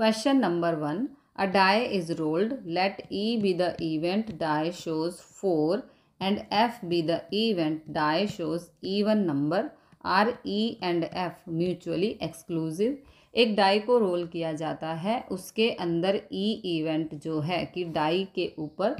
Question number one a die is rolled let E be the event die shows four and F be the event die shows even number are E and F mutually exclusive एक डाई को रोल किया जाता है उसके अंदर ई e event जो है कि डाई के ऊपर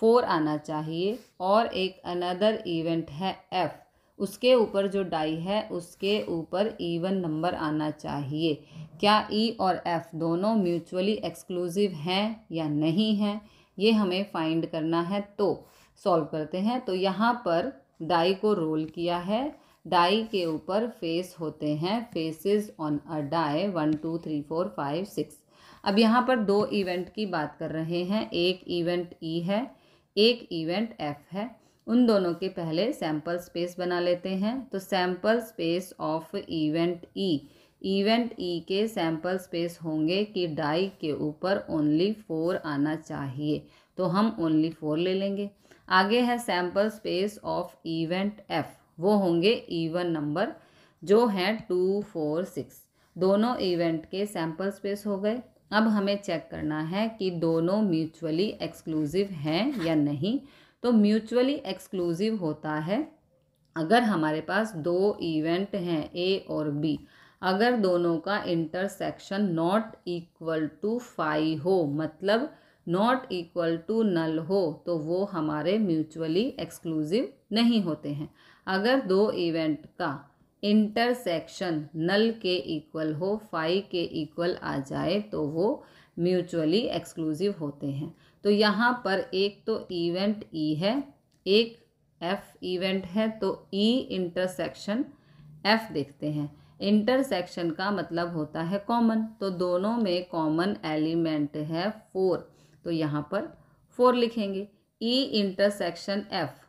फोर आना चाहिए और एक अनदर इवेंट है एफ उसके ऊपर जो डाई है उसके ऊपर इवन नंबर आना चाहिए क्या ई e और एफ दोनों म्यूचुअली एक्सक्लूसिव हैं या नहीं हैं ये हमें फाइंड करना है तो सॉल्व करते हैं तो यहाँ पर डाई को रोल किया है डाई के ऊपर फेस होते हैं faces on a die one two three four five six अब यहाँ पर दो इवेंट की बात कर रहे हैं एक इवेंट ई e है एक इवेंट एफ है उन दोनों के पहले सैम्पल स्पेस बना लेते हैं तो sample space of event E event E के सैम्पल स्पेस होंगे कि डाई के ऊपर ओनली फोर आना चाहिए तो हम ओनली फोर ले लेंगे आगे है sample space of event F वो होंगे इवन नंबर जो हैं टू फोर सिक्स दोनों इवेंट के सैम्पल स्पेस हो गए अब हमें चेक करना है कि दोनों म्यूचुअली एक्सक्लूसिव हैं या नहीं तो म्यूचुअली एक्सक्लूसिव होता है अगर हमारे पास दो इवेंट हैं ए और बी अगर दोनों का intersection not equal to phi हो मतलब नॉट इक्वल टू नल हो तो वो हमारे म्यूचुअली एक्सक्लूसिव नहीं होते हैं अगर दो इवेंट का इंटरसेक्शन नल के इक्वल हो फाई के इक्वल आ जाए तो वो म्यूचुअली एक्सक्लूसिव होते हैं तो यहाँ पर एक तो इवेंट ई e है एक एफ इवेंट है तो ई इंटरसेक्शन एफ देखते हैं इंटरसेक्शन का मतलब होता है कॉमन तो दोनों में कॉमन एलिमेंट है फोर तो यहाँ पर फोर लिखेंगे E intersection F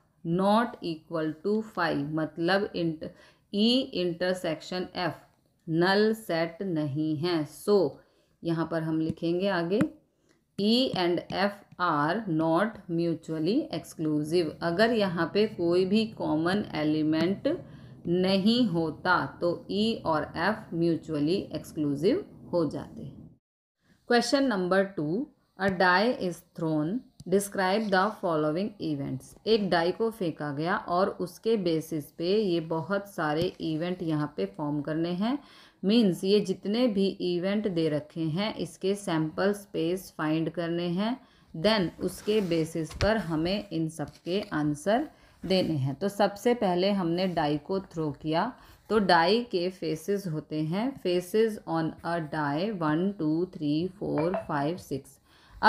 not equal to five मतलब इंट E intersection F null set नहीं है सो so, यहाँ पर हम लिखेंगे आगे E and F are not mutually exclusive अगर यहाँ पे कोई भी कॉमन एलिमेंट नहीं होता तो ई e और एफ म्यूचुअली एक्सक्लूसिव हो जाते question number two a die is thrown describe the following events एक डाई को फेंका गया और उसके बेसिस पे ये बहुत सारे इवेंट यहाँ पे फॉर्म करने हैं मीन्स ये जितने भी इवेंट दे रखे हैं इसके सैम्पल स्पेस फाइंड करने हैं देन उसके बेसिस पर हमें इन सब के आंसर देने हैं तो सबसे पहले हमने डाई को थ्रो किया तो डाई के फेसेस होते हैं faces on a die one two three four five six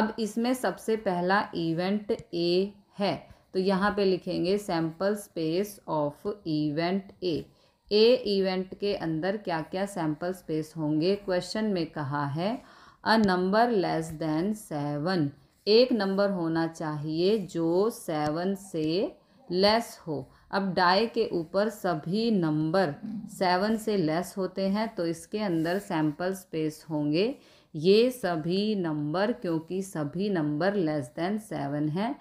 अब इसमें सबसे पहला इवेंट ए है तो यहाँ पे लिखेंगे sample space of event A A event के अंदर क्या क्या सैम्पल स्पेस होंगे क्वेश्चन में कहा है a number less than seven एक नंबर होना चाहिए जो सेवन से लेस हो अब डाई के ऊपर सभी नंबर सेवन से लेस होते हैं तो इसके अंदर सैम्पल स्पेस होंगे ये सभी नंबर क्योंकि सभी नंबर लेस देन सेवन हैं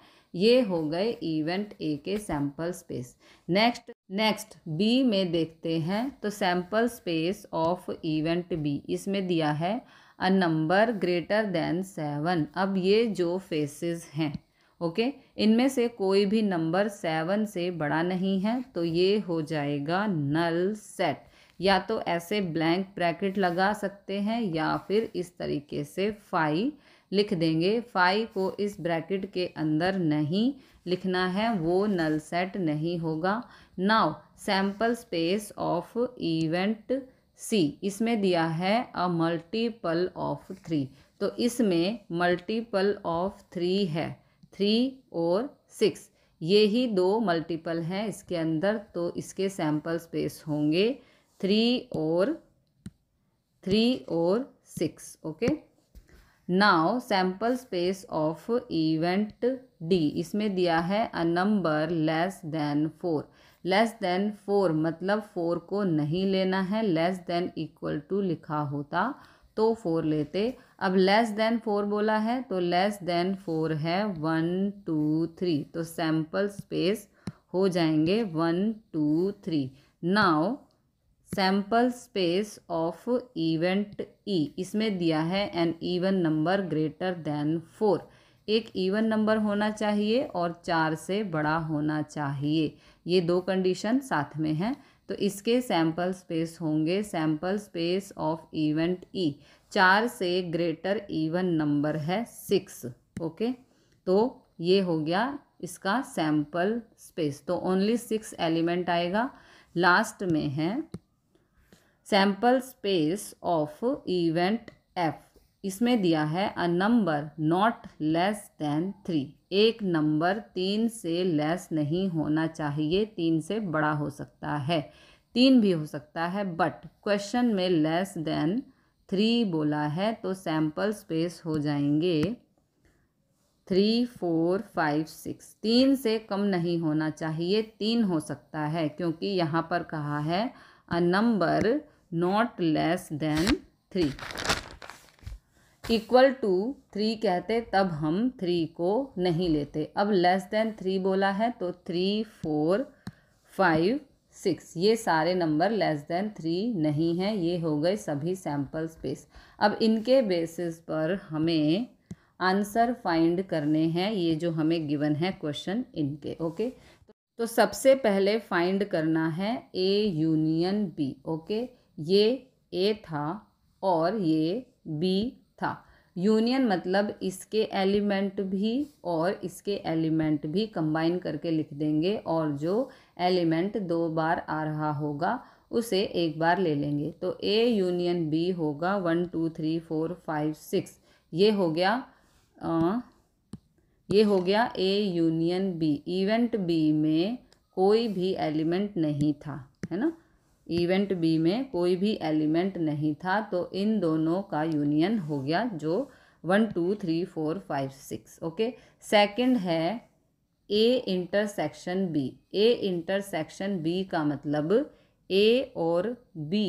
ये हो गए इवेंट ए के sample space next next B में देखते हैं तो sample space of event B इसमें दिया है a number greater than seven अब ये जो फेसेस हैं ओके इनमें से कोई भी नंबर सेवन से बड़ा नहीं है तो ये हो जाएगा नल सेट या तो ऐसे ब्लैंक ब्रैकेट लगा सकते हैं या फिर इस तरीके से फाइव लिख देंगे फाइव को इस ब्रैकेट के अंदर नहीं लिखना है वो नल सेट नहीं होगा now sample space of event C इसमें दिया है अ मल्टीपल ऑफ थ्री तो इसमें मल्टीपल ऑफ थ्री है थ्री और सिक्स ये ही दो मल्टीपल हैं इसके अंदर तो इसके सैम्पल स्पेस होंगे थ्री और थ्री और six okay now sample space of event D इसमें दिया है a number less than four less than four मतलब फोर को नहीं लेना है लेस देन इक्वल टू लिखा होता तो फोर लेते अब लेस देन फोर बोला है तो लेस देन फोर है वन टू थ्री तो सैम्पल स्पेस हो जाएंगे one two three now sample space of event E इसमें दिया है an even number greater than four एक इवन नंबर होना चाहिए और चार से बड़ा होना चाहिए ये दो कंडीशन साथ में हैं तो इसके सैम्पल स्पेस होंगे sample space of event E चार से ग्रेटर इवन नंबर है सिक्स ओके तो ये हो गया इसका सैम्पल स्पेस तो ओनली सिक्स एलिमेंट आएगा लास्ट में है sample space of event F इसमें दिया है a number not less than three एक नंबर तीन से लेस नहीं होना चाहिए तीन से बड़ा हो सकता है तीन भी हो सकता है बट क्वेश्चन में लेस देन थ्री बोला है तो सैम्पल स्पेस हो जाएंगे थ्री फोर फाइव सिक्स तीन से कम नहीं होना चाहिए तीन हो सकता है क्योंकि यहाँ पर कहा है a number not less than three equal to three कहते तब हम थ्री को नहीं लेते अब लेस देन थ्री बोला है तो थ्री फोर फाइव सिक्स ये सारे नंबर लेस देन थ्री नहीं हैं ये हो गए सभी सैम्पल स्पेस अब इनके बेसिस पर हमें आंसर फाइंड करने हैं ये जो हमें गिवन है क्वेश्चन इनके ओके तो सबसे पहले फाइंड करना है ए यूनियन बी ओके ये ए था और ये बी था यूनियन मतलब इसके एलिमेंट भी और इसके एलिमेंट भी कंबाइन करके लिख देंगे और जो एलिमेंट दो बार आ रहा होगा उसे एक बार ले लेंगे तो ए यूनियन बी होगा one two three four five six ये हो गया आ, ये हो गया A union B event B में कोई भी एलिमेंट नहीं था है ना इवेंट बी में कोई भी एलिमेंट नहीं था तो इन दोनों का यूनियन हो गया जो one two three four five six okay second है A intersection B A intersection B का मतलब ए और बी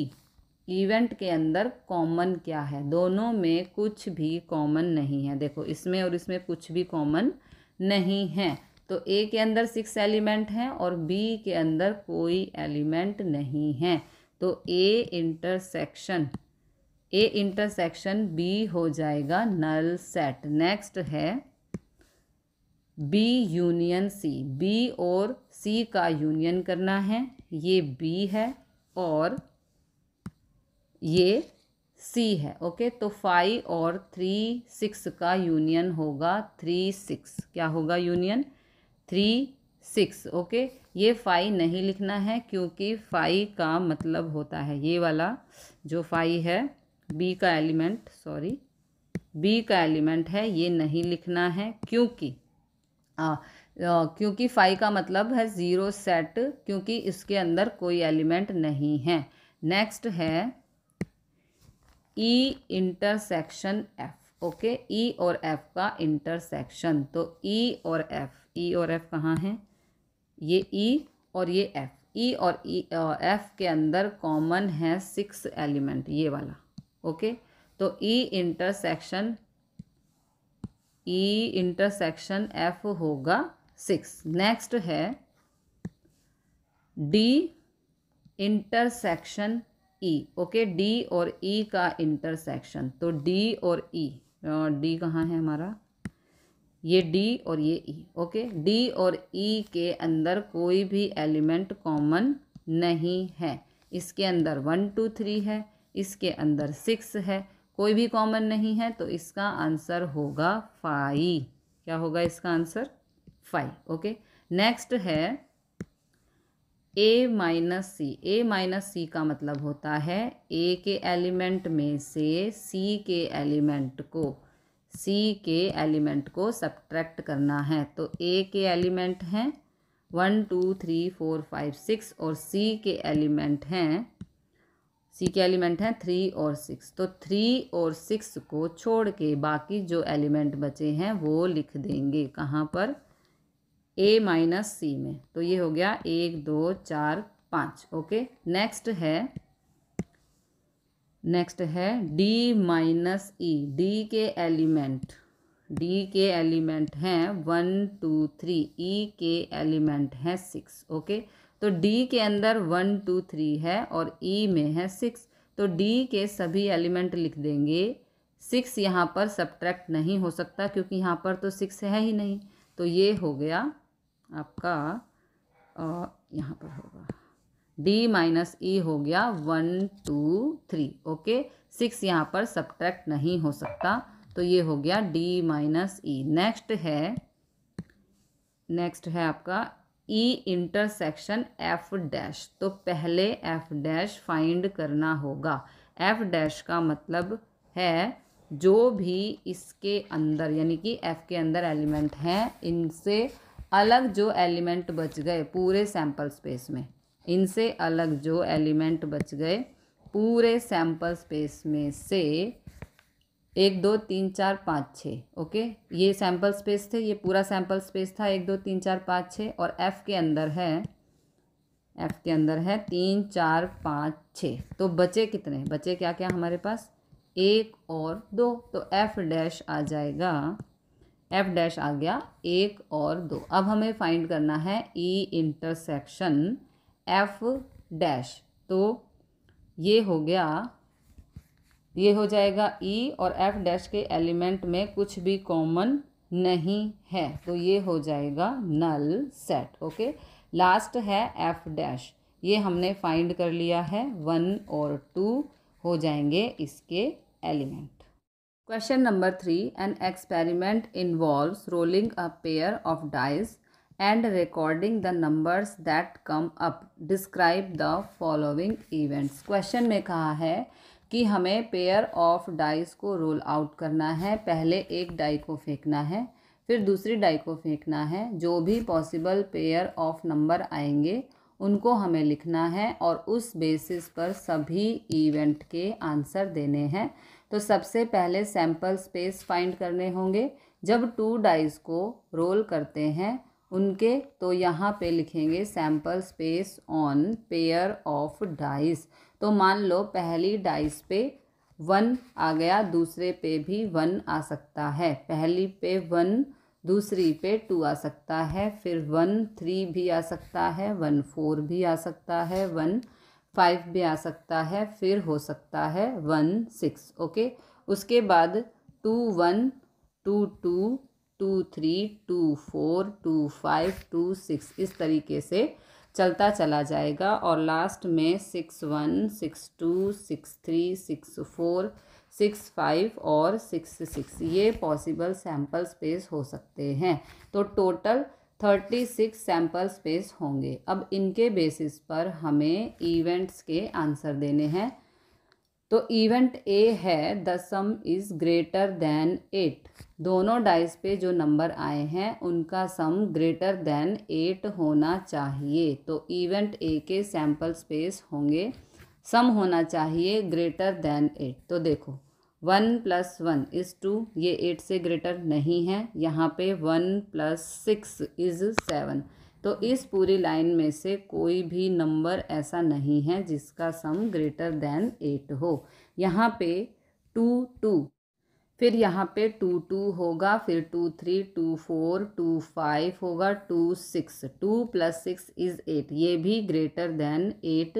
इवेंट के अंदर कॉमन क्या है दोनों में कुछ भी कॉमन नहीं है देखो इसमें और इसमें कुछ भी कॉमन नहीं है तो ए के अंदर सिक्स एलिमेंट हैं और बी के अंदर कोई एलिमेंट नहीं है तो A intersection A intersection B हो जाएगा नल सेट नेक्स्ट है बी यूनियन सी बी और सी का यूनियन करना है ये बी है और ये सी है ओके तो फाइव और थ्री सिक्स का यूनियन होगा थ्री सिक्स क्या होगा यूनियन थ्री सिक्स ओके ये फाई नहीं लिखना है क्योंकि फाई का मतलब होता है ये वाला जो फाई है बी का एलिमेंट सॉरी बी का एलिमेंट है ये नहीं लिखना है क्योंकि आ, क्योंकि फाइव का मतलब है ज़ीरो सेट क्योंकि इसके अंदर कोई एलिमेंट नहीं है नेक्स्ट है E intersection F okay E और एफ का इंटरसेक्शन तो ई और एफ ई e और एफ़ कहाँ हैं ये ई e और ये एफ़ ई e और ई एफ़ के अंदर कॉमन है सिक्स एलिमेंट ये वाला ओके तो E intersection E intersection F होगा सिक्स नेक्स्ट है D intersection E okay D और ई e का इंटरसेक्शन तो डी और ई e, डी कहाँ है हमारा ये डी और ये ई ओके डी और ई e के अंदर कोई भी एलिमेंट कॉमन नहीं है इसके अंदर वन टू थ्री है इसके अंदर सिक्स है कोई भी कॉमन नहीं है तो इसका आंसर होगा फाइव क्या होगा इसका आंसर फाइव ओके नेक्स्ट है A minus C A minus सी का मतलब होता है ए के एलिमेंट में से सी के एलिमेंट को सी के एलिमेंट को सब्ट्रैक्ट करना है तो ए के एलिमेंट हैं one two three four five six और सी के एलिमेंट हैं सी के एलिमेंट हैं थ्री और सिक्स तो थ्री और सिक्स को छोड़ के बाकी जो एलिमेंट बचे हैं वो लिख देंगे कहाँ पर ए माइनस सी में तो ये हो गया एक दो चार पाँच ओके नेक्स्ट है नेक्स्ट है डी माइनस ई डी के एलिमेंट डी के एलिमेंट हैं वन टू थ्री ई के एलिमेंट हैं सिक्स ओके तो डी के अंदर वन टू थ्री है और ई e में है सिक्स तो डी के सभी एलिमेंट लिख देंगे सिक्स यहाँ पर सब्ट्रैक्ट नहीं हो सकता क्योंकि यहाँ पर तो सिक्स है ही नहीं तो ये हो गया आपका यहाँ पर होगा डी माइनस ई हो गया one two three okay six यहाँ पर सब्ट्रैक्ट नहीं हो सकता तो ये हो गया डी माइनस ई नेक्स्ट है नेक्स्ट है आपका ई इंटरसेक्शन एफ डैश तो पहले एफ डैश फाइंड करना होगा एफ डैश का मतलब है जो भी इसके अंदर यानी कि एफ के अंदर एलिमेंट हैं इनसे अलग जो एलिमेंट बच गए पूरे सैम्पल स्पेस में इनसे अलग जो एलिमेंट बच गए पूरे सैम्पल स्पेस में से एक दो तीन चार पाँच छः ओके ये सैम्पल स्पेस थे ये पूरा सैम्पल स्पेस था एक दो तीन चार पाँच छः और एफ़ के अंदर है एफ़ के अंदर है तीन चार पाँच छः तो बचे कितने बचे क्या क्या हमारे पास एक और दो तो एफ़ डैश आ जाएगा एफ़ डैश आ गया एक और दो अब हमें फाइंड करना है E e intersection F dash तो ये हो गया ये हो जाएगा ई e और एफ डैश के एलिमेंट में कुछ भी कॉमन नहीं है तो ये हो जाएगा नल सेट ओके लास्ट है एफ डैश ये हमने फाइंड कर लिया है वन और टू हो जाएंगे इसके element question number three an experiment involves rolling a pair of dice and recording the numbers that come up describe the following events question में कहा है कि हमें पेयर ऑफ डाइस को रोल आउट करना है पहले एक डाई को फेंकना है फिर दूसरी डाई को फेंकना है जो भी पॉसिबल पेयर ऑफ नंबर आएंगे उनको हमें लिखना है और उस बेसिस पर सभी इवेंट के आंसर देने हैं तो सबसे पहले सैम्पल स्पेस फाइंड करने होंगे जब टू डाइस को रोल करते हैं उनके तो यहाँ पे लिखेंगे sample space on pair of dice तो मान लो पहली डाइस पे वन आ गया दूसरे पे भी वन आ सकता है पहली पे वन दूसरी पे टू आ सकता है फिर वन थ्री भी आ सकता है वन फोर भी आ सकता है वन फाइव भी आ सकता है फिर हो सकता है वन सिक्स ओके उसके बाद two one two to two three two four two five to six इस तरीके से चलता चला जाएगा और लास्ट में six one six two six three six four six five और सिक्स सिक्स ये पॉसिबल सैम्पल स्पेस हो सकते हैं तो total thirty six sample space होंगे अब इनके बेसिस पर हमें इवेंट्स के आंसर देने हैं तो इवेंट ए है the sum is greater than eight दोनों डाइस पे जो नंबर आए हैं उनका सम ग्रेटर देन एट होना चाहिए तो इवेंट ए के सैम्पल स्पेस होंगे सम होना चाहिए ग्रेटर देन एट तो देखो one plus one is two ये एट से ग्रेटर नहीं है यहाँ पे one plus six is seven तो इस पूरी लाइन में से कोई भी नंबर ऐसा नहीं है जिसका सम ग्रेटर देन एट हो यहाँ पे टू टू फिर यहाँ पे टू टू होगा फिर two three two four two five होगा two six two plus six is eight ये भी ग्रेटर देन एट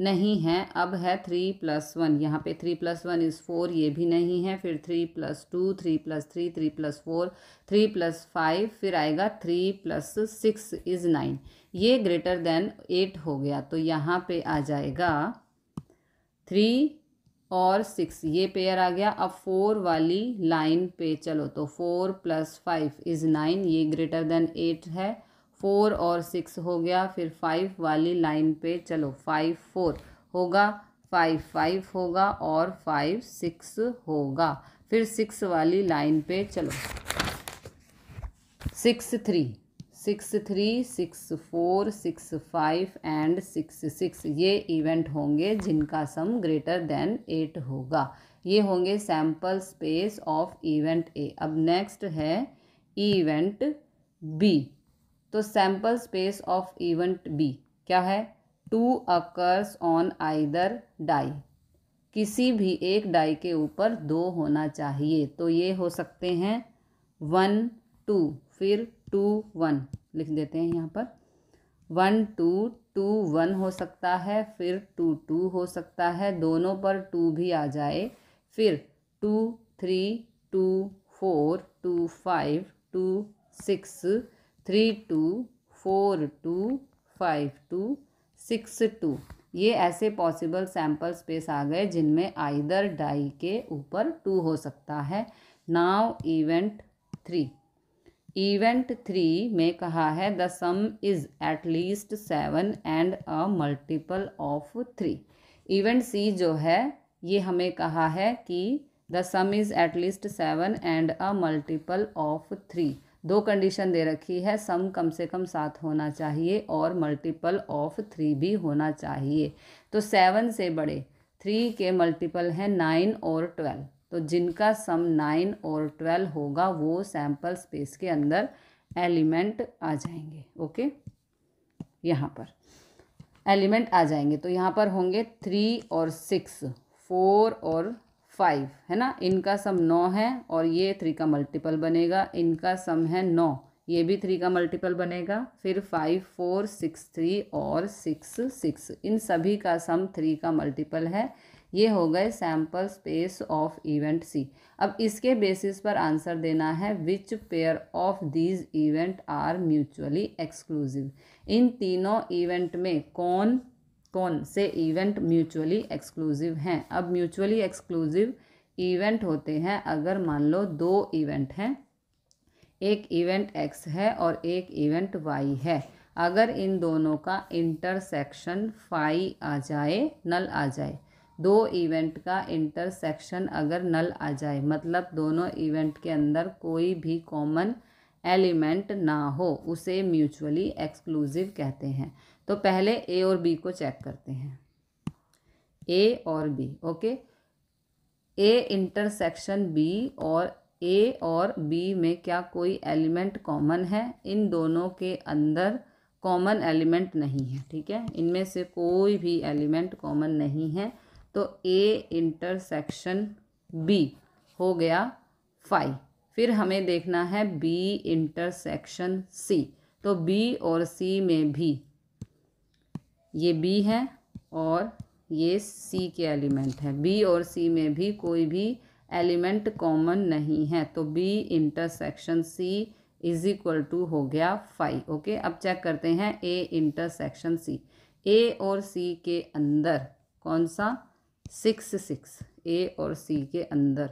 नहीं है अब है थ्री प्लस वन यहाँ पे three plus one is four ये भी नहीं है फिर three plus two three plus three three plus four three plus five फिर आएगा three plus six is nine ये ग्रेटर देन एट हो गया तो यहाँ पे आ जाएगा थ्री और सिक्स ये पेयर आ गया अब फोर वाली लाइन पे चलो तो four plus five is nine ये ग्रेटर देन एट है फोर और सिक्स हो गया फिर फाइव वाली लाइन पे चलो फाइव फोर होगा फाइव फाइव होगा और फाइव सिक्स होगा फिर सिक्स वाली लाइन पे चलो six three six three six four six five and six six ये इवेंट होंगे जिनका सम ग्रेटर देन एट होगा ये होंगे sample space of event A अब नेक्स्ट है इवेंट बी तो sample space of event B क्या है two occurs on either die किसी भी एक डाई के ऊपर दो होना चाहिए तो ये हो सकते हैं वन टू फिर टू वन लिख देते हैं यहाँ पर वन टू टू वन हो सकता है फिर टू टू हो सकता है दोनों पर टू भी आ जाए फिर two three two four two five to six three two four two five to six two ये ऐसे पॉसिबल सैम्पल स्पेस आ गए जिनमें आइदर डाई के ऊपर टू हो सकता है now event three event three में कहा है the sum is at least seven and a multiple of three event C जो है ये हमें कहा है कि the sum is at least seven and a multiple of three दो कंडीशन दे रखी है सम कम से कम सात होना चाहिए और मल्टीपल ऑफ थ्री भी होना चाहिए तो सेवन से बड़े थ्री के मल्टीपल हैं नाइन और ट्वेल्व तो जिनका सम नाइन और ट्वेल्व होगा वो सैम्पल स्पेस के अंदर एलिमेंट आ जाएंगे ओके यहाँ पर एलिमेंट आ जाएंगे तो यहाँ पर होंगे थ्री और सिक्स फोर और फाइव है ना इनका सम नौ है और ये थ्री का मल्टीपल बनेगा इनका सम है नौ ये भी थ्री का मल्टीपल बनेगा फिर फाइव फोर सिक्स थ्री और सिक्स सिक्स इन सभी का सम थ्री का मल्टीपल है ये हो गए sample space of event C अब इसके बेसिस पर आंसर देना है which pair of these events are mutually exclusive इन तीनों इवेंट में कौन कौन से इवेंट म्यूचुअली एक्सक्लूसिव हैं अब म्यूचुअली एक्सक्लूसिव इवेंट होते हैं अगर मान लो दो इवेंट हैं एक इवेंट एक्स है और एक इवेंट वाई है अगर इन दोनों का इंटरसेक्शन फाई आ जाए नल आ जाए दो इवेंट का इंटरसेक्शन अगर नल आ जाए मतलब दोनों इवेंट के अंदर कोई भी कॉमन एलिमेंट ना हो उसे म्यूचुअली एक्सक्लूसिव कहते हैं तो पहले ए और बी को चेक करते हैं ए और B okay A intersection B और ए और बी में क्या कोई एलिमेंट कॉमन है इन दोनों के अंदर कॉमन एलिमेंट नहीं है ठीक है इनमें से कोई भी एलिमेंट कॉमन नहीं है तो ए इंटरसेक्शन बी हो गया फाइव फिर हमें देखना है बी इंटरसेक्शन सी तो बी और सी में भी ये बी है और ये सी के एलिमेंट है बी और सी में भी कोई भी एलिमेंट कॉमन नहीं है तो B intersection C is equal to हो गया फाइव ओके अब चेक करते हैं ए इंटरसेक्शन सी ए और सी के अंदर कौन सा सिक्स सिक्स ए और सी के अंदर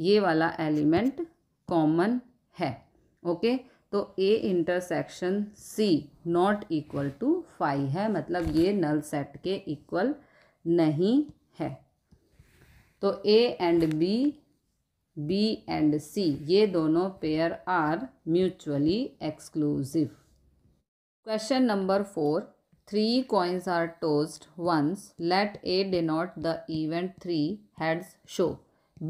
ये वाला एलिमेंट कॉमन है ओके okay? तो A intersection C not equal to five है मतलब ये नल सेट के इक्वल नहीं है तो A and B B and C ये दोनों pair are mutually exclusive question number four three coins are tossed once let A denote the event three heads show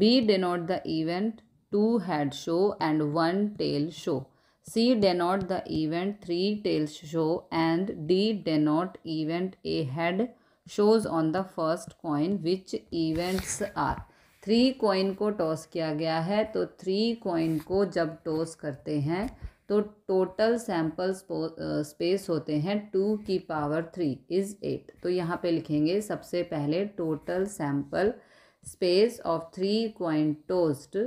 B denote the event two head show and one tail show C denote the event three tails show and D denote event a head shows on the first coin which events are three coin को toss किया गया है तो three coin को जब toss करते हैं तो टोटल सैम्पल स्पेस होते हैं टू की पावर थ्री इज़ एट तो यहाँ पे लिखेंगे सबसे पहले total sample space of three coin tossed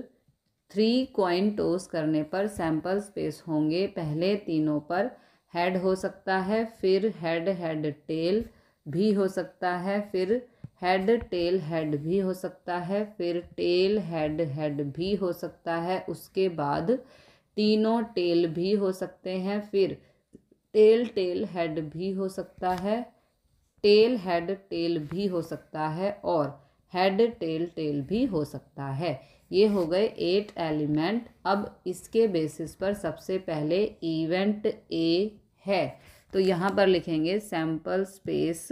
three coin toss करने पर सैंपल स्पेस होंगे पहले तीनों पर हेड हो सकता है फिर हेड हेड टेल भी हो सकता है फिर हेड टेल हेड भी हो सकता है फिर टेल हेड हेड भी हो सकता है उसके बाद तीनों टेल भी हो सकते हैं फिर टेल टेल हेड भी हो सकता है टेल हेड टेल भी हो सकता है और हेड टेल टेल भी हो सकता है ये हो गए एट एलिमेंट अब इसके बेसिस पर सबसे पहले इवेंट ए है तो यहाँ पर लिखेंगे sample space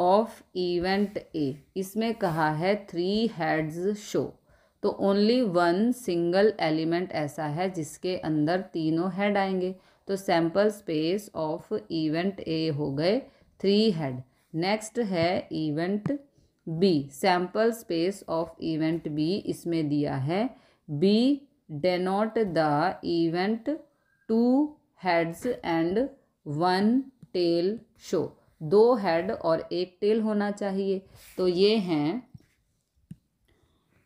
of event A इसमें कहा है थ्री हेड्स शो तो ओनली वन सिंगल एलिमेंट ऐसा है जिसके अंदर तीनों हेड आएंगे तो sample space of event A हो गए थ्री हेड नेक्स्ट है event B sample space of event B इसमें दिया है B denote the event two heads and one tail show दो हेड और एक टेल होना चाहिए तो ये हैं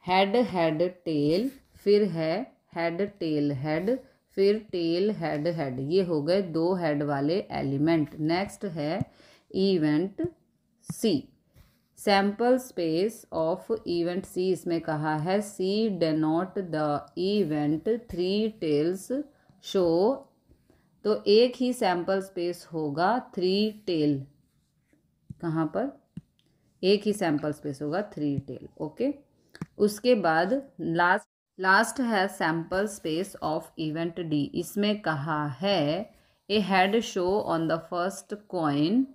हेड हेड टेल फिर है हेड टेल हेड फिर टेल हेड हेड ये हो गए दो हेड वाले एलिमेंट नेक्स्ट है event C sample space of event C इसमें कहा है C denote the event three tails show तो एक ही सैम्पल स्पेस होगा थ्री टेल कहाँ पर एक ही सैम्पल स्पेस होगा थ्री टेल ओके उसके बाद लास्ट लास्ट है sample space of event D इसमें कहा है a head show on the first coin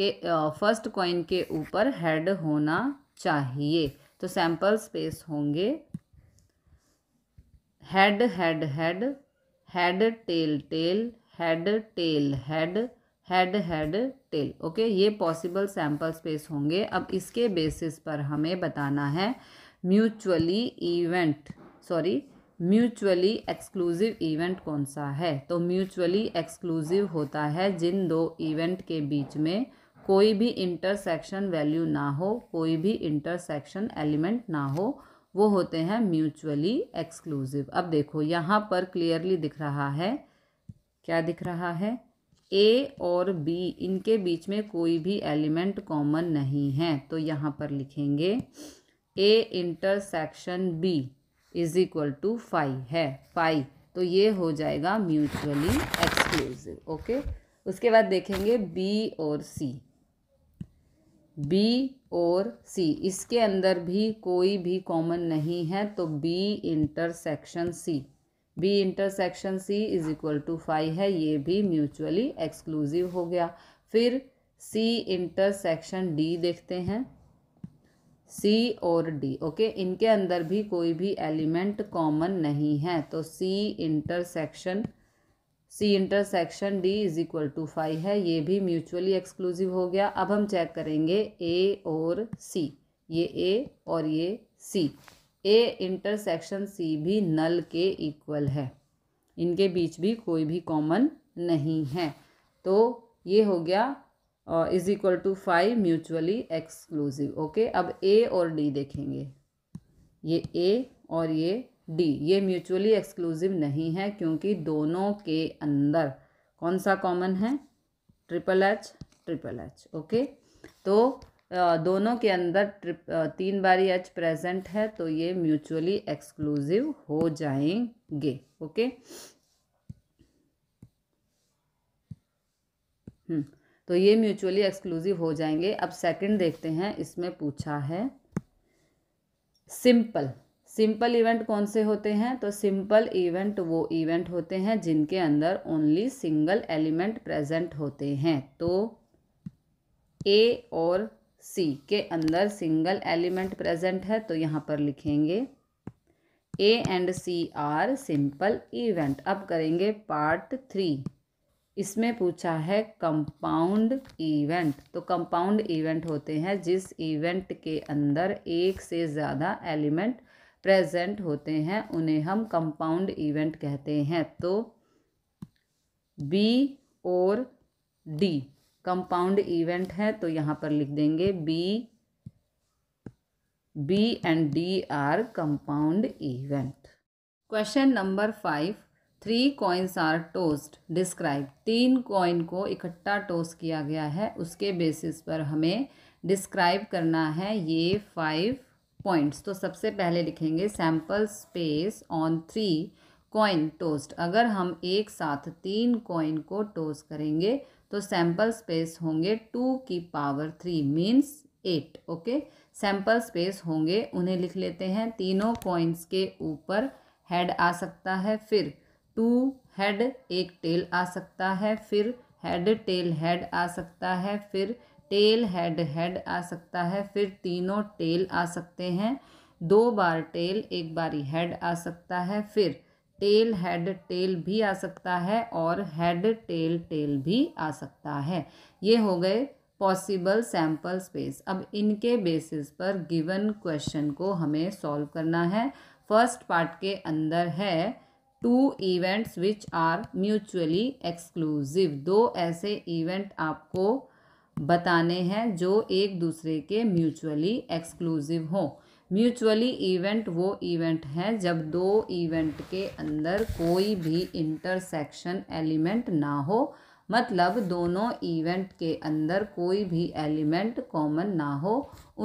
के फर्स्ट कॉइन के ऊपर हेड होना चाहिए तो सैम्पल स्पेस होंगे head head head head tail tail head tail head head head tail okay ये पॉसिबल सैम्पल स्पेस होंगे अब इसके बेसिस पर हमें बताना है mutually event sorry mutually exclusive event कौन सा है तो म्यूचुअली एक्सक्लूसिव होता है जिन दो इवेंट के बीच में कोई भी इंटरसेक्शन वैल्यू ना हो कोई भी इंटरसेक्शन एलिमेंट ना हो वो होते हैं म्यूचुअली एक्सक्लूसिव अब देखो यहाँ पर क्लियरली दिख रहा है क्या दिख रहा है ए और बी इनके बीच में कोई भी एलिमेंट कॉमन नहीं है तो यहाँ पर लिखेंगे A intersection B is equal to five है फाइव तो ये हो जाएगा म्यूचुअली एक्सक्लूसिव ओके उसके बाद देखेंगे बी और सी बी और सी इसके अंदर भी कोई भी कॉमन नहीं है तो B intersection C B intersection C is equal to five है ये भी म्यूचुअली एक्सक्लूसिव हो गया फिर सी इंटरसेक्शन डी देखते हैं सी और डी ओके इनके अंदर भी कोई भी एलिमेंट कॉमन नहीं है तो C intersection C intersection D is equal to five है ये भी म्यूचुअली एक्सक्लूसिव हो गया अब हम चेक करेंगे ए और सी ये ए और ये सी ए इंटरसेक्शन सी भी नल के इक्वल है इनके बीच भी कोई भी कॉमन नहीं है तो ये हो गया is equal to five mutually exclusive okay अब ए और डी देखेंगे ये ए और ये डी ये म्यूचुअली एक्सक्लूसिव नहीं है क्योंकि दोनों के अंदर कौन सा कॉमन है triple H triple H okay तो दोनों के अंदर ट्रिप तीन बारी एच प्रेजेंट है तो ये म्यूचुअली एक्सक्लूसिव हो जाएंगे ओके हम्म तो ये म्यूचुअली एक्सक्लूसिव हो जाएंगे अब सेकंड देखते हैं इसमें पूछा है सिंपल सिंपल इवेंट कौन से होते हैं तो सिंपल इवेंट वो इवेंट होते हैं जिनके अंदर ओनली सिंगल एलिमेंट प्रेजेंट होते हैं तो ए और सी के अंदर सिंगल एलिमेंट प्रेजेंट है तो यहाँ पर लिखेंगे A and C are simple event अब करेंगे पार्ट थ्री इसमें पूछा है कंपाउंड इवेंट तो कंपाउंड इवेंट होते हैं जिस इवेंट के अंदर एक से ज़्यादा एलिमेंट प्रेजेंट होते हैं उन्हें हम कंपाउंड इवेंट कहते हैं तो बी और डी कंपाउंड इवेंट है तो यहाँ पर लिख देंगे B B and D are compound event question number five three coins are tossed describe तीन कॉइन को इकट्ठा टोस्ट किया गया है उसके बेसिस पर हमें डिस्क्राइब करना है ये फाइव पॉइंट्स तो सबसे पहले लिखेंगे sample space on three coin tossed अगर हम एक साथ तीन कॉइन को टोस्ट करेंगे तो सैम्पल स्पेस होंगे टू की power three means eight okay sample space होंगे उन्हें लिख लेते हैं तीनों कॉइन्स के ऊपर हेड आ सकता है फिर टू हेड एक टेल आ सकता है फिर हेड टेल हेड आ सकता है फिर टेल हेड हेड आ सकता है फिर तीनों टेल आ सकते हैं दो बार टेल एक बारी हेड आ सकता है फिर टेल हेड टेल भी आ सकता है और हेड टेल टेल भी आ सकता है ये हो गए पॉसिबल सैम्पल स्पेस अब इनके बेसिस पर गिवन क्वेश्चन को हमें सॉल्व करना है फर्स्ट पार्ट के अंदर है two events which are mutually exclusive दो ऐसे इवेंट आपको बताने हैं जो एक दूसरे के म्यूचुअली एक्सक्लूसिव हों म्यूचुअली इवेंट वो इवेंट हैं जब दो इवेंट के अंदर कोई भी इंटरसेक्शन एलिमेंट ना हो मतलब दोनों इवेंट के अंदर कोई भी एलिमेंट कॉमन ना हो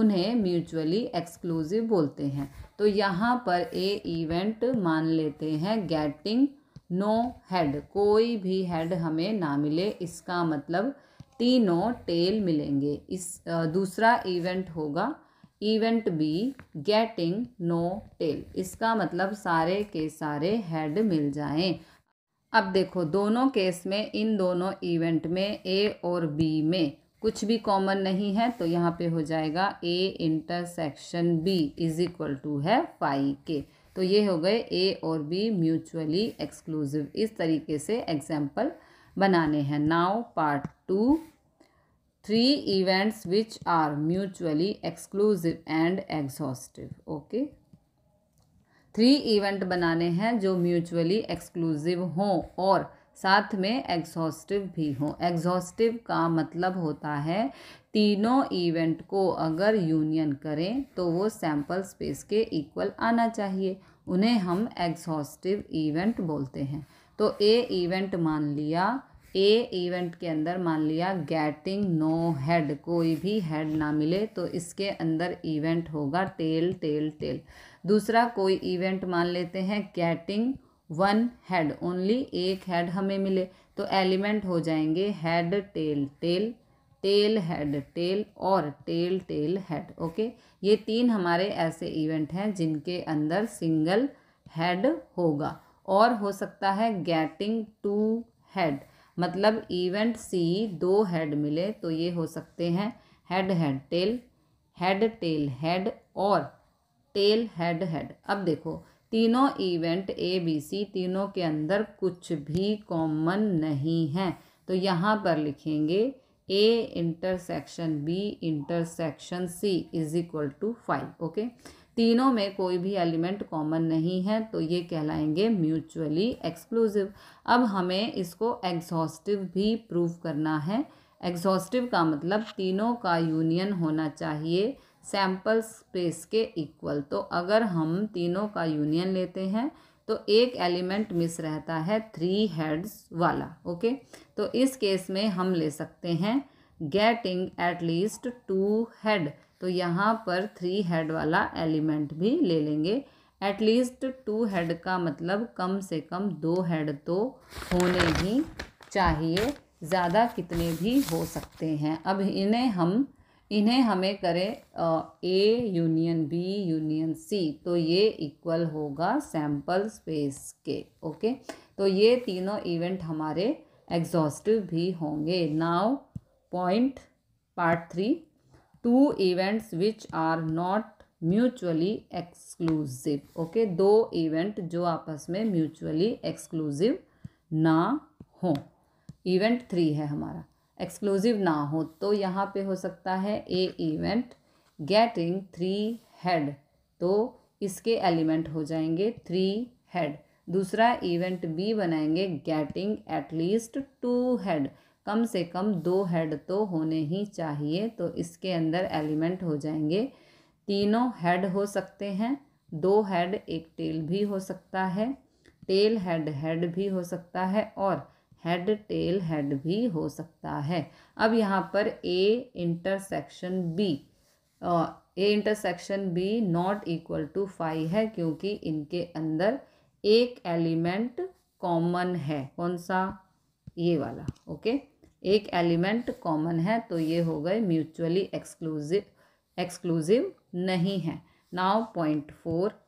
उन्हें म्यूचुअली एक्सक्लूसिव बोलते हैं तो यहाँ पर ए इवेंट मान लेते हैं गेटिंग नो हेड कोई भी हेड हमें ना मिले इसका मतलब तीनों टेल मिलेंगे इस दूसरा इवेंट होगा event B getting no tail इसका मतलब सारे के सारे हेड मिल जाएं अब देखो दोनों केस में इन दोनों इवेंट में ए और बी में कुछ भी कॉमन नहीं है तो यहाँ पे हो जाएगा A intersection B is equal to है फाइव के तो ये हो गए ए और बी म्यूचुअली एक्सक्लूसिव इस तरीके से एग्जाम्पल बनाने हैं now part two three events which are mutually exclusive and exhaustive okay three event बनाने हैं जो म्यूचुअली एक्सक्लूसिव हों और साथ में एग्जॉस्टिव भी हों एग्जॉस्टिव का मतलब होता है तीनों इवेंट को अगर यूनियन करें तो वो सैम्पल स्पेस के इक्वल आना चाहिए उन्हें हम एग्जॉस्टिव इवेंट बोलते हैं तो ए इवेंट मान लिया ए इवेंट के अंदर मान लिया गेटिंग नो हेड कोई भी हेड ना मिले तो इसके अंदर इवेंट होगा टेल टेल टेल दूसरा कोई इवेंट मान लेते हैं गेटिंग वन हेड ओनली एक हेड हमें मिले तो एलिमेंट हो जाएंगे head tail tail tail head tail और टेल टेल हेड ओके ये तीन हमारे ऐसे इवेंट हैं जिनके अंदर सिंगल हेड होगा और हो सकता है गेटिंग टू हेड मतलब इवेंट सी दो हेड मिले तो ये हो सकते हैं head head tail head tail head और टेल हेड हेड अब देखो तीनों इवेंट ए बी सी तीनों के अंदर कुछ भी कॉमन नहीं है तो यहाँ पर लिखेंगे A intersection B intersection C is equal to five okay तीनों में कोई भी एलिमेंट कॉमन नहीं है तो ये कहलाएंगे म्यूचुअली एक्सक्लूसिव अब हमें इसको एग्जॉस्टिव भी प्रूव करना है एग्जॉस्टिव का मतलब तीनों का यूनियन होना चाहिए सैम्पल स्पेस के इक्वल तो अगर हम तीनों का यूनियन लेते हैं तो एक एलिमेंट मिस रहता है थ्री हेड्स वाला ओके तो इस केस में हम ले सकते हैं getting at least two head तो यहाँ पर थ्री हेड वाला एलिमेंट भी ले लेंगे एटलीस्ट टू हेड का मतलब कम से कम दो हेड तो होने ही चाहिए ज़्यादा कितने भी हो सकते हैं अब इन्हें हम इन्हें हमें करें A union B union C तो ये इक्वल होगा सैम्पल स्पेस के ओके तो ये तीनों इवेंट हमारे एग्जॉस्टिव भी होंगे now point part three two events which are not mutually exclusive okay दो इवेंट जो आपस में म्यूचुअली एक्सक्लूसिव ना हो इवेंट थ्री है हमारा एक्सक्लूसिव ना हो तो यहाँ पे हो सकता है A event getting three head तो इसके एलिमेंट हो जाएंगे थ्री हेड दूसरा इवेंट बी बनाएंगे गेटिंग एटलीस्ट टू हेड कम से कम दो हेड तो होने ही चाहिए तो इसके अंदर एलिमेंट हो जाएंगे तीनों हेड हो सकते हैं दो हेड एक टेल भी हो सकता है टेल हेड हेड भी हो सकता है और हेड टेल हेड भी हो सकता है अब यहाँ पर A intersection B A intersection B not equal to five है क्योंकि इनके अंदर एक एलिमेंट कॉमन है कौन सा ये वाला ओके एक एलिमेंट कॉमन है तो ये हो गए म्यूचुअली एक्सक्लूसिव एक्सक्लूसिव नहीं है now point four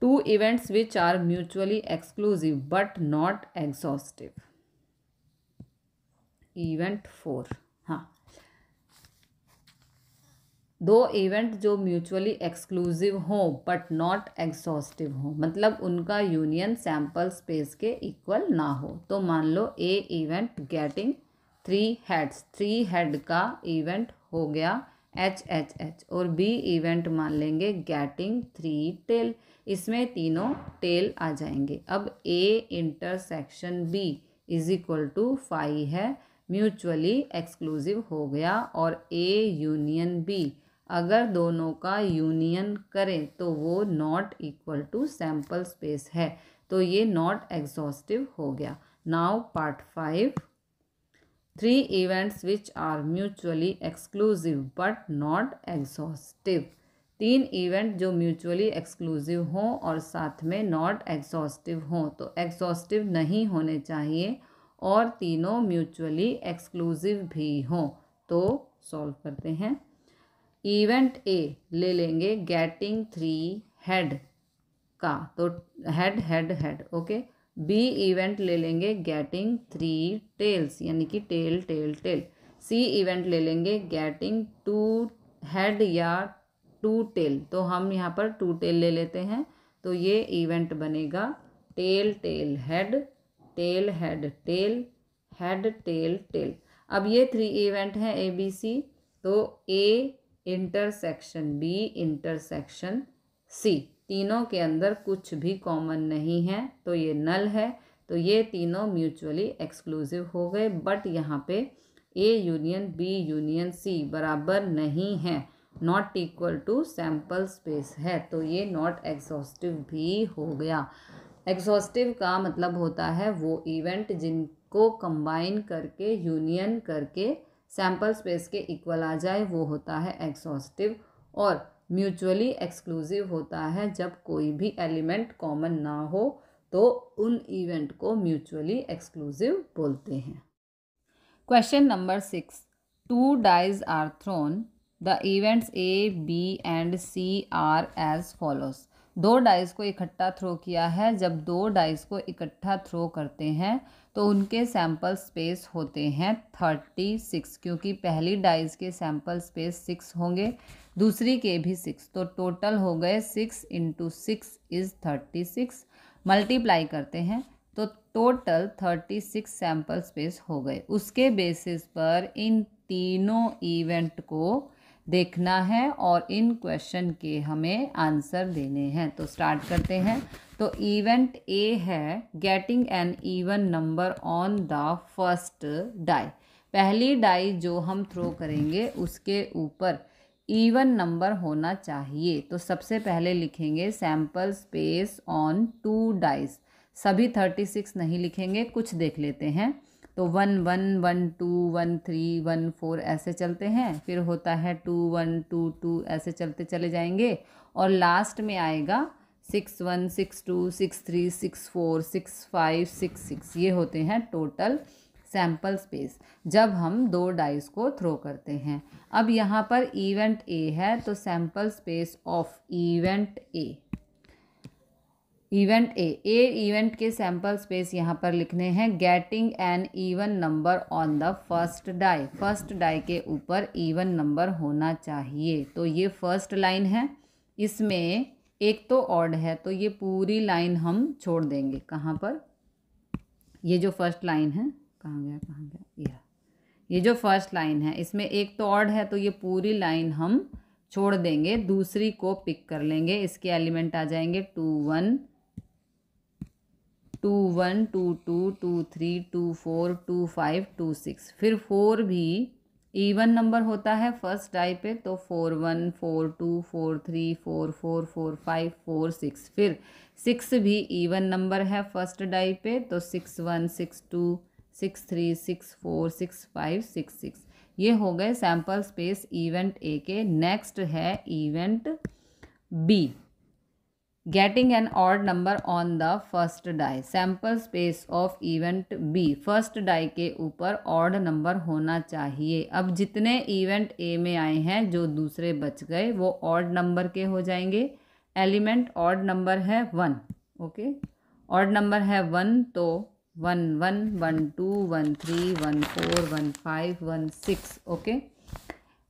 two events which are mutually exclusive but not exhaustive event four दो इवेंट जो म्यूचुअली एक्सक्लूसिव हों बट नॉट एग्जॉस्टिव हों मतलब उनका यूनियन सैम्पल स्पेस के इक्वल ना हो तो मान लो A event getting three heads three head का इवेंट हो गया एच एच एच और बी इवेंट मान लेंगे गेटिंग थ्री टेल इसमें तीनों टेल आ जाएंगे अब A intersection B is equal to five है म्यूचुअली एक्सक्लूसिव हो गया और ए यूनियन बी अगर दोनों का यूनियन करें तो वो not equal to sample space है तो ये नॉट एग्जॉस्टिव हो गया now part five three events which are mutually exclusive but not exhaustive तीन इवेंट जो म्यूचुअली एक्सक्लूसिव हों और साथ में नॉट एग्जॉस्टिव हों तो एग्जॉस्टिव नहीं होने चाहिए और तीनों म्यूचुअली एक्सक्लूसिव भी हों तो सॉल्व करते हैं इवेंट ए ले लेंगे गेटिंग थ्री हेड का तो head head head okay B event ले लेंगे गेटिंग थ्री टेल्स यानी कि tail tail tail C event ले लेंगे गेटिंग टू हेड या टू टेल तो हम यहाँ पर टू टेल ले लेते हैं तो ये इवेंट बनेगा tail tail head tail head tail head tail tail अब ये थ्री इवेंट हैं ए बी सी तो A intersection B intersection C तीनों के अंदर कुछ भी कॉमन नहीं है तो ये नल है तो ये तीनों म्यूचुअली एक्सक्लूसिव हो गए बट यहाँ पे A union B union C बराबर नहीं है not equal to sample space है तो ये नॉट एग्जॉस्टिव भी हो गया एग्जॉस्टिव का मतलब होता है वो इवेंट जिनको कंबाइन करके यूनियन करके सैम्पल स्पेस के इक्वल आ जाए वो होता है एक्सॉस्टिव और म्यूचुअली एक्सक्लूसिव होता है जब कोई भी एलिमेंट कॉमन ना हो तो उन इवेंट को म्यूचुअली एक्सक्लूसिव बोलते हैं question number six two dice are thrown the events A B and C are as follows दो डाइस को इकट्ठा थ्रो किया है जब दो डाइस को इकट्ठा थ्रो करते हैं तो उनके सैम्पल स्पेस होते हैं थर्टी सिक्स क्योंकि पहली डाइज के सैम्पल स्पेस सिक्स होंगे दूसरी के भी सिक्स तो टोटल हो गए six into six is thirty six multiply करते हैं तो total thirty six sample space हो गए उसके बेसिस पर इन तीनों इवेंट को देखना है और इन क्वेश्चन के हमें आंसर देने हैं तो स्टार्ट करते हैं तो इवेंट ए है getting an even number on the first die पहली डाई जो हम थ्रो करेंगे उसके ऊपर इवन नंबर होना चाहिए तो सबसे पहले लिखेंगे sample space on two dice सभी थर्टी सिक्स नहीं लिखेंगे कुछ देख लेते हैं तो one one one two one three one four ऐसे चलते हैं फिर होता है टू वन टू टू ऐसे चलते चले जाएंगे और लास्ट में आएगा six one six two six three six four six five six six ये होते हैं टोटल सैम्पल स्पेस जब हम दो डाइस को थ्रो करते हैं अब यहाँ पर इवेंट ए है तो sample space of event A event A A event के सैम्पल स्पेस यहाँ पर लिखने हैं getting an even number on the first die first die के ऊपर इवन नंबर होना चाहिए तो ये फर्स्ट लाइन है इसमें एक तो ऑड है तो ये पूरी लाइन हम छोड़ देंगे कहाँ पर ये जो फर्स्ट लाइन है कहाँ गया कहाँ गया यह ये जो फर्स्ट लाइन है इसमें एक तो ऑड है तो ये पूरी लाइन हम छोड़ देंगे दूसरी को पिक कर लेंगे इसके एलिमेंट आ जाएंगे two one two one two to two three two four two five to सिक्स फिर फोर भी इवन नंबर होता है फर्स्ट डाई पे तो four one four two four three four four four five four six फिर सिक्स भी even number है फर्स्ट डाई पे तो six one six two six three six four six five six six ये हो गए सैम्पल स्पेस इवेंट ए के next है event B getting an odd number on the first die sample space of event B first die के ऊपर odd number होना चाहिए अब जितने इवेंट ए में आए हैं जो दूसरे बच गए वो ऑर्ड नंबर के हो जाएंगे एलिमेंट ऑर्ड नंबर है वन ओके ऑर्ड नंबर है वन तो one one one two one three one four one five one six okay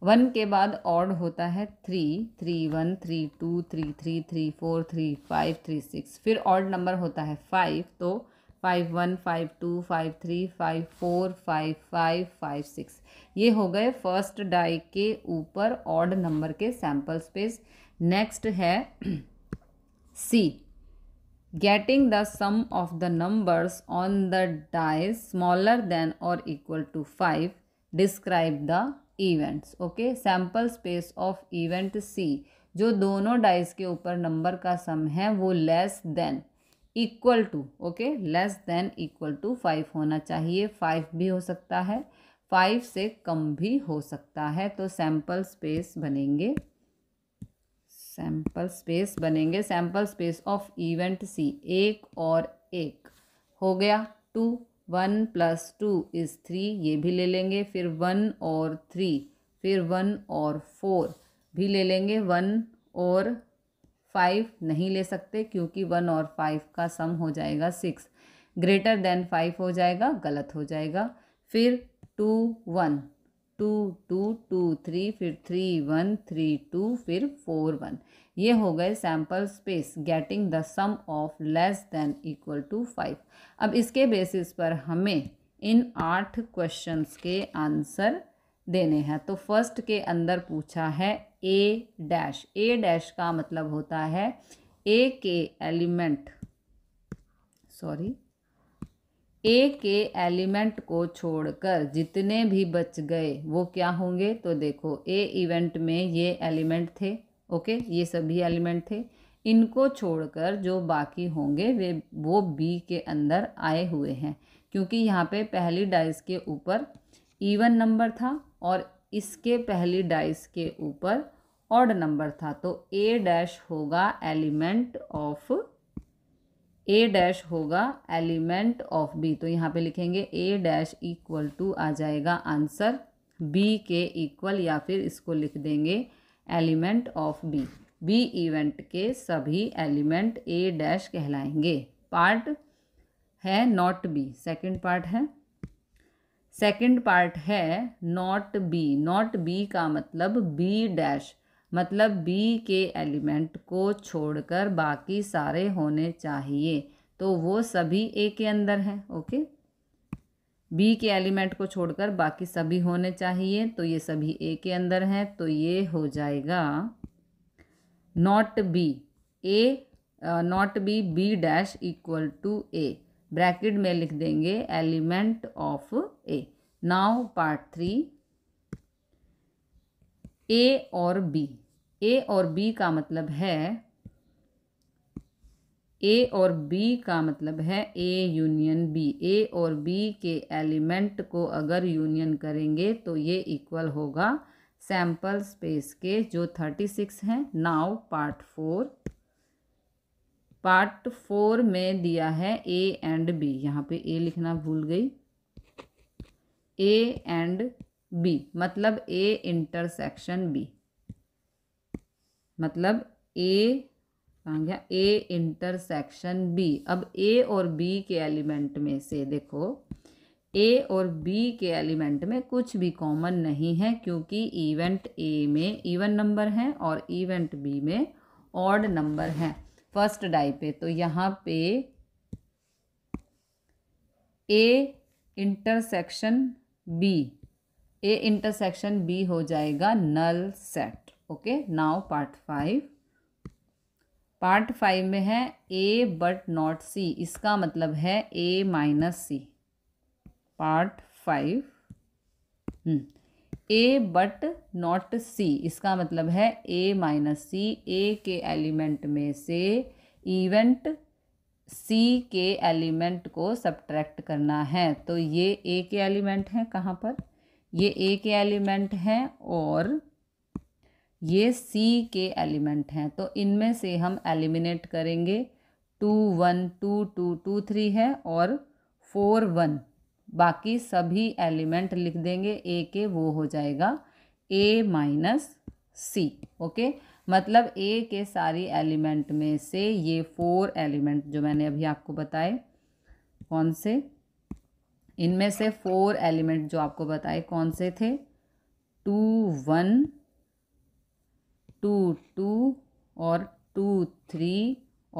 one के बाद ऑड होता है three three one three two three three three four three five three six फिर odd number होता है five तो five one five two five three five four five five five six ये हो गए फर्स्ट डाई के ऊपर ऑड नंबर के सैम्पल स्पेस नेक्स्ट है C getting the sum of the numbers on the die smaller than और equal to five describe the events okay sample space of event C जो दोनों dice के ऊपर number का sum है वो less than equal to okay less than equal to five होना चाहिए फाइव भी हो सकता है फाइव से कम भी हो सकता है तो सैम्पल स्पेस बनेंगे सैम्पल स्पेस बनेंगे sample space of event C एक और एक हो गया two one plus two is three ये भी ले लेंगे फिर वन और थ्री फिर वन और फोर भी ले लेंगे वन और फाइव नहीं ले सकते क्योंकि वन और फाइव का सम हो जाएगा सिक्स ग्रेटर देन फाइव हो जाएगा गलत हो जाएगा फिर two one two to two three फिर थ्री वन थ्री टू फिर फोर वन ये हो गए sample space getting the sum of less than equal to five अब इसके बेसिस पर हमें इन आठ क्वेश्चंस के आंसर देने हैं तो फर्स्ट के अंदर पूछा है ए डैश ए डैश का मतलब होता है ए के एलिमेंट सॉरी ए के एलिमेंट को छोड़कर जितने भी बच गए वो क्या होंगे तो देखो ए इवेंट में ये एलिमेंट थे ओके ये सभी एलिमेंट थे इनको छोड़कर जो बाकी होंगे वे वो बी के अंदर आए हुए हैं क्योंकि यहाँ पे पहली डाइस के ऊपर इवन नंबर था और इसके पहली डाइस के ऊपर ऑड नंबर था तो ए डैश होगा एलिमेंट ऑफ ए डैश होगा एलिमेंट ऑफ बी तो यहाँ पे लिखेंगे ए डैश इक्वल टू आ जाएगा आंसर बी के इक्वल या फिर इसको लिख देंगे element of B B event के सभी एलिमेंट ए डैश कहलाएंगे पार्ट है नॉट बी सेकंड पार्ट है सेकंड पार्ट है नॉट बी नॉट बी का मतलब बी डैश मतलब बी के एलिमेंट को छोड़कर बाकी सारे होने चाहिए तो वो सभी ए के अंदर हैं ओके बी के एलिमेंट को छोड़कर बाकी सभी होने चाहिए तो ये सभी ए के अंदर हैं तो ये हो जाएगा not B A not B B dash equal to A bracket में लिख देंगे element of A now part three A और बी ए और बी का मतलब है ए और बी का मतलब है ए यूनियन बी ए और बी के एलिमेंट को अगर यूनियन करेंगे तो ये इक्वल होगा सैम्पल स्पेस के जो थर्टी सिक्स हैं now part four part four में दिया है ए एंड बी यहाँ पे ए लिखना भूल गई ए एंड बी मतलब ए इंटरसेक्शन बी मतलब ए गया ए इंटरसेक्शन बी अब ए और बी के एलिमेंट में से देखो ए और बी के एलिमेंट में कुछ भी कॉमन नहीं है क्योंकि इवेंट ए में इवन नंबर हैं और इवेंट बी में ऑड नंबर हैं फर्स्ट डाई पे तो यहाँ पे A intersection B A intersection B हो जाएगा null set okay now part five part five में है ए बट नॉट सी इसका मतलब है A minus C part five A but not C इसका मतलब है ए माइनस सी ए के एलिमेंट में से इवेंट सी के एलिमेंट को सब्ट्रैक्ट करना है तो ये ए के एलिमेंट हैं कहाँ पर ये ए के एलिमेंट हैं और ये सी के एलिमेंट हैं तो इनमें से हम एलिमिनेट करेंगे two one two to two three है और फोर वन बाकी सभी एलिमेंट लिख देंगे ए के वो हो जाएगा ए माइनस सी ओके मतलब ए के सारी एलिमेंट में से ये फोर एलिमेंट जो मैंने अभी आपको बताए कौन से इनमें से फोर एलिमेंट जो आपको बताए कौन से थे टू वन टू टू और टू थ्री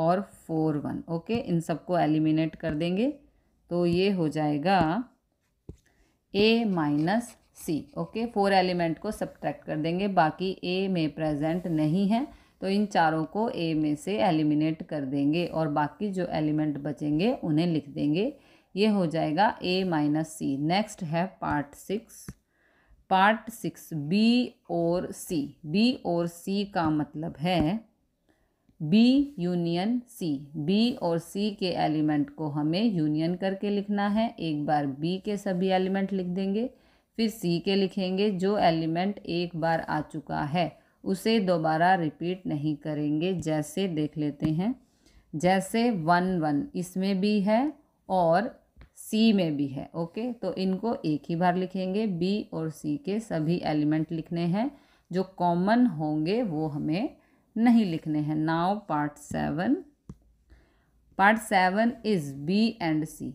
और फोर वन ओके इन सबको एलिमिनेट कर देंगे तो ये हो जाएगा A minus C okay four element को सब्ट्रैक्ट कर देंगे बाकी ए में प्रेजेंट नहीं है तो इन चारों को ए में से एलिमिनेट कर देंगे और बाकी जो एलिमेंट बचेंगे उन्हें लिख देंगे ये हो जाएगा ए माइनस सी नेक्स्ट है part six part six B और सी बी और सी का मतलब है बी यूनियन सी बी और सी के एलिमेंट को हमें यूनियन करके लिखना है एक बार बी के सभी एलिमेंट लिख देंगे फिर सी के लिखेंगे जो एलिमेंट एक बार आ चुका है उसे दोबारा रिपीट नहीं करेंगे जैसे देख लेते हैं जैसे वन वन इसमें भी है और सी में भी है ओके तो इनको एक ही बार लिखेंगे बी और सी के सभी एलिमेंट लिखने हैं जो कॉमन होंगे वो हमें नहीं लिखने हैं now part seven part seven is B and C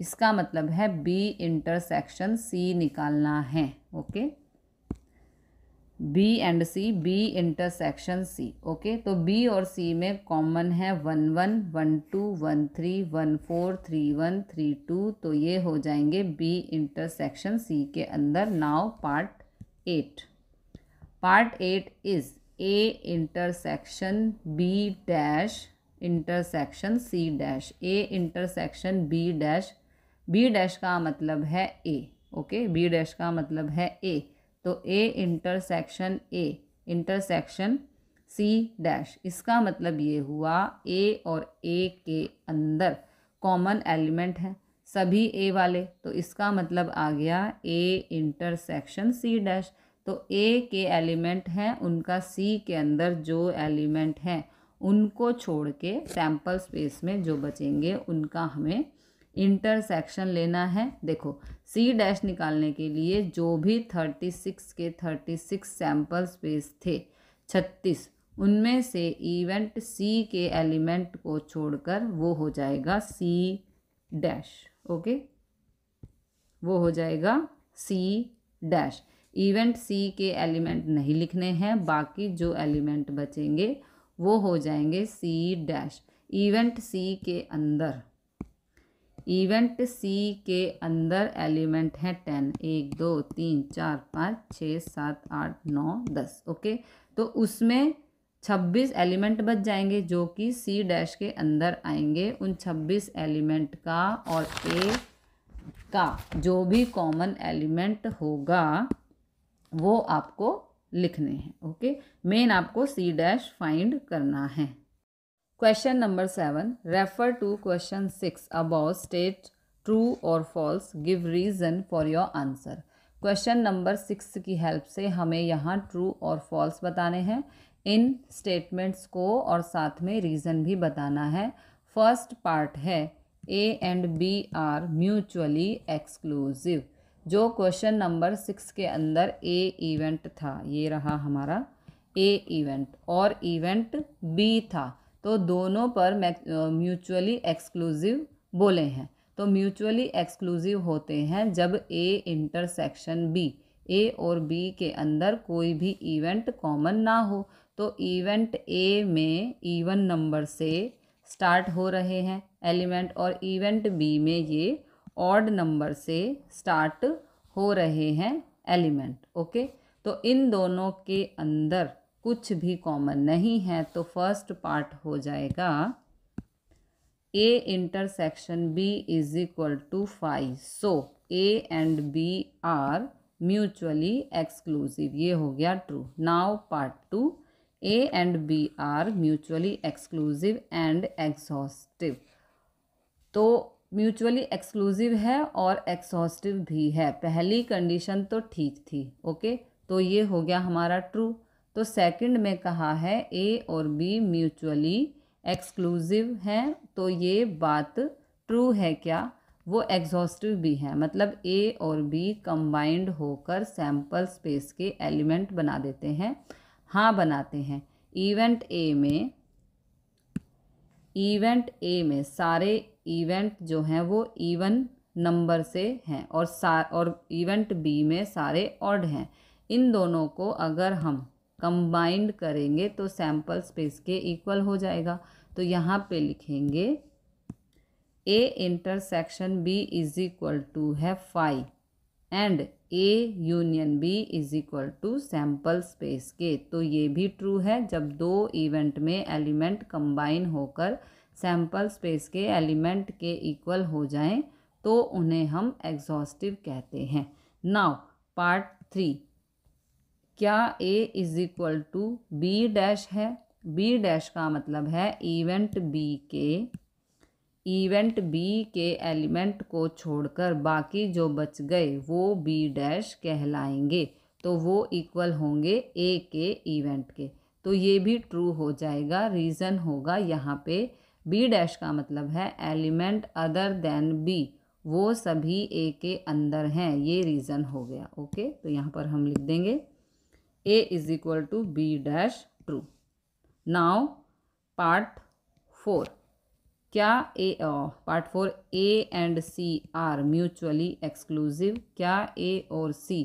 इसका मतलब है बी इंटरसेक्शन सी निकालना है okay okay? B and C B intersection C okay तो बी और सी में कॉमन है one one one two one three one four three one three two तो ये हो जाएंगे बी इंटरसेक्शन सी के अंदर now part eight part eight is A intersection B dash intersection C dash A intersection B dash B dash का मतलब है ए okay B dash का मतलब है ए तो A intersection A intersection C dash इसका मतलब ये हुआ ए और ए के अंदर कॉमन एलिमेंट हैं सभी ए वाले तो इसका मतलब आ गया ए इंटरसेक्शन सी डैश तो ए के एलिमेंट हैं उनका सी के अंदर जो एलिमेंट हैं उनको छोड़ के सैम्पल स्पेस में जो बचेंगे उनका हमें इंटरसेक्शन लेना है देखो सी डैश निकालने के लिए जो भी थर्टी सिक्स के थर्टी सिक्स सैम्पल स्पेस थे छत्तीस उनमें से इवेंट सी के एलिमेंट को छोड़कर वो हो जाएगा सी डैश ओके वो हो जाएगा सी डैश इवेंट सी के एलिमेंट नहीं लिखने हैं बाकी जो एलिमेंट बचेंगे वो हो जाएंगे सी डैश इवेंट सी के अंदर इवेंट सी के अंदर एलिमेंट हैं टेन एक दो तीन चार पाँच छः सात आठ नौ दस ओके तो उसमें छब्बीस एलिमेंट बच जाएंगे जो कि सी डैश के अंदर आएंगे उन छब्बीस एलिमेंट का और ए का जो भी कॉमन एलिमेंट होगा वो आपको लिखने हैं ओके मेन आपको सी डैश फाइंड करना है question number seven refer to question six above state true और false give reason for your answer question number six की हेल्प से हमें यहाँ ट्रू और फॉल्स बताने हैं इन स्टेटमेंट्स को और साथ में रीज़न भी बताना है फर्स्ट पार्ट है A and B are mutually exclusive जो क्वेश्चन नंबर सिक्स के अंदर ए इवेंट था ये रहा हमारा ए इवेंट और इवेंट बी था तो दोनों पर म्यूचुअली एक्सक्लूसिव बोले हैं तो म्यूचुअली एक्सक्लूसिव होते हैं जब ए इंटरसेक्शन बी ए और बी के अंदर कोई भी इवेंट कॉमन ना हो तो इवेंट ए में इवन नंबर से स्टार्ट हो रहे हैं एलिमेंट और इवेंट बी में ये ऑड नंबर से स्टार्ट हो रहे हैं एलिमेंट ओके तो इन दोनों के अंदर कुछ भी कॉमन नहीं है तो फर्स्ट पार्ट हो जाएगा A intersection B is equal to five so A and B are mutually exclusive ये हो गया true now part two A and B are mutually exclusive and exhaustive तो म्यूचुअली एक्सक्लूसिव है और एक्सॉस्टिव भी है पहली कंडीशन तो ठीक थी ओके तो ये हो गया हमारा ट्रू तो सेकंड में कहा है ए और बी म्यूचुअली एक्सक्लूसिव हैं तो ये बात ट्रू है क्या वो एग्जॉस्टिव भी हैं मतलब ए और बी कंबाइंड होकर सैम्पल स्पेस के एलिमेंट बना देते हैं हाँ बनाते हैं इवेंट ए में इवेंट ए में सारे इवेंट जो हैं वो इवन नंबर से हैं और सा और इवेंट बी में सारे ऑड हैं इन दोनों को अगर हम कंबाइंड करेंगे तो सैम्पल स्पेस के इक्वल हो जाएगा तो यहाँ पे लिखेंगे A intersection B is equal to है five and A union B is equal to sample space के तो ये भी ट्रू है जब दो इवेंट में एलिमेंट कंबाइन होकर सैम्पल स्पेस के एलिमेंट के इक्वल हो जाएं तो उन्हें हम एग्जॉस्टिव कहते हैं नाउ पार्ट थ्री क्या A is equal to B dash है बी डैश का मतलब है इवेंट बी के इवेंट बी के एलिमेंट को छोड़कर बाकी जो बच गए वो बी डैश कहलाएंगे तो वो इक्वल होंगे ए के इवेंट के तो ये भी ट्रू हो जाएगा रीज़न होगा यहाँ पे बी डैश का मतलब है एलिमेंट अदर देन बी वो सभी ए के अंदर हैं ये रीज़न हो गया ओके तो यहाँ पर हम लिख देंगे A is equal to B dash true Now part four क्या A part four A and C are mutually exclusive क्या ए और सी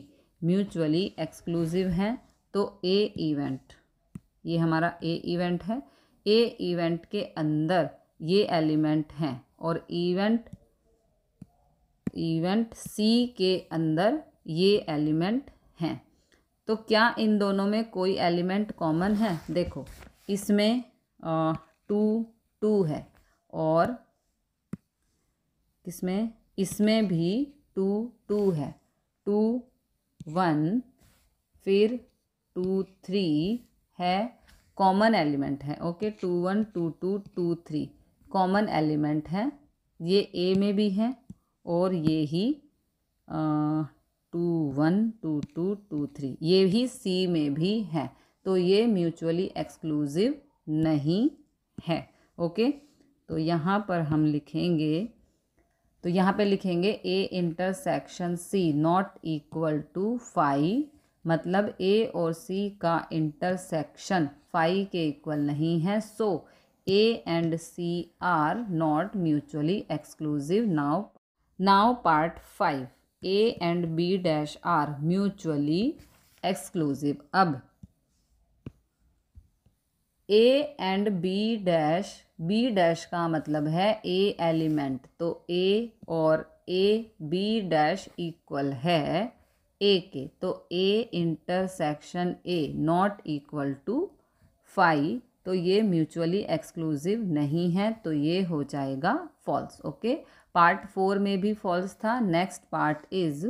म्यूचुअली एक्सक्लूसिव हैं तो ए इवेंट ये हमारा ए इवेंट है ए इवेंट के अंदर ये एलिमेंट हैं और इवेंट इवेंट सी के अंदर ये एलिमेंट हैं तो क्या इन दोनों में कोई एलिमेंट कॉमन है देखो इसमें टू टू है और किसमें इसमें भी टू टू है टू वन फिर टू थ्री है कॉमन एलिमेंट है okay two one two to two three common element है ये ए में भी है और ये ही two one two to two three ये भी सी में भी है तो ये म्यूचुअली एक्सक्लूसिव नहीं है ओके तो यहाँ पर हम लिखेंगे तो यहाँ पे लिखेंगे A intersection C not equal to phi मतलब ए और सी का इंटरसेक्शन फाइव के इक्वल नहीं है so A and C are not mutually exclusive now now part five A and B dash are mutually exclusive अब A and B dash B dash का मतलब है ए एलिमेंट तो ए और ए बी डैश इक्वल है A के तो A intersection A not equal to five तो ये म्यूचुअली एक्सक्लूसिव नहीं है तो ये हो जाएगा फॉल्स ओके पार्ट फोर में भी फॉल्स था next part is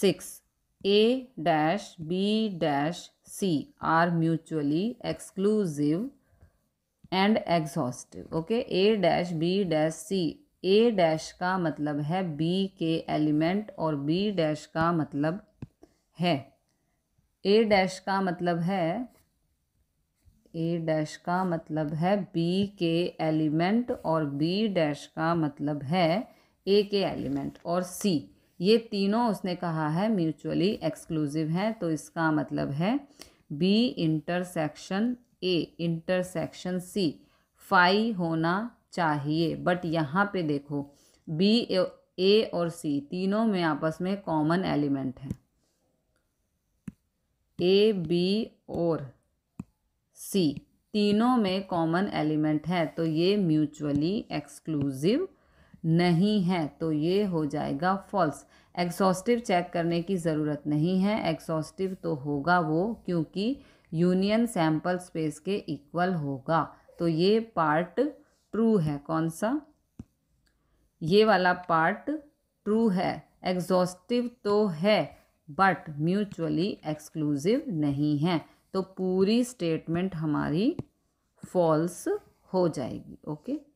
six A dash B dash C are mutually exclusive and exhaustive okay A dash B dash C A dash का मतलब है बी के एलिमेंट और बी डैश का मतलब है ए डैश का मतलब है ए डैश का मतलब है बी के एलिमेंट और बी डैश का मतलब है ए के एलिमेंट और सी ये तीनों उसने कहा है म्यूचुअली एक्सक्लूसिव हैं तो इसका मतलब है B intersection A intersection C phi होना चाहिए बट यहाँ पे देखो बी ए और सी तीनों में आपस में कॉमन एलिमेंट हैं ए बी और सी तीनों में कॉमन एलिमेंट है तो ये म्यूचुअली एक्सक्लूसिव नहीं है तो ये हो जाएगा फॉल्स एक्सॉस्टिव चेक करने की ज़रूरत नहीं है एक्सॉस्टिव तो होगा वो क्योंकि यूनियन सैम्पल स्पेस के इक्वल होगा तो ये पार्ट ट्रू है कौन सा ये वाला पार्ट ट्रू है एग्जॉस्टिव तो है बट म्यूचुअली एक्सक्लूसिव नहीं है तो पूरी स्टेटमेंट हमारी फॉल्स हो जाएगी ओके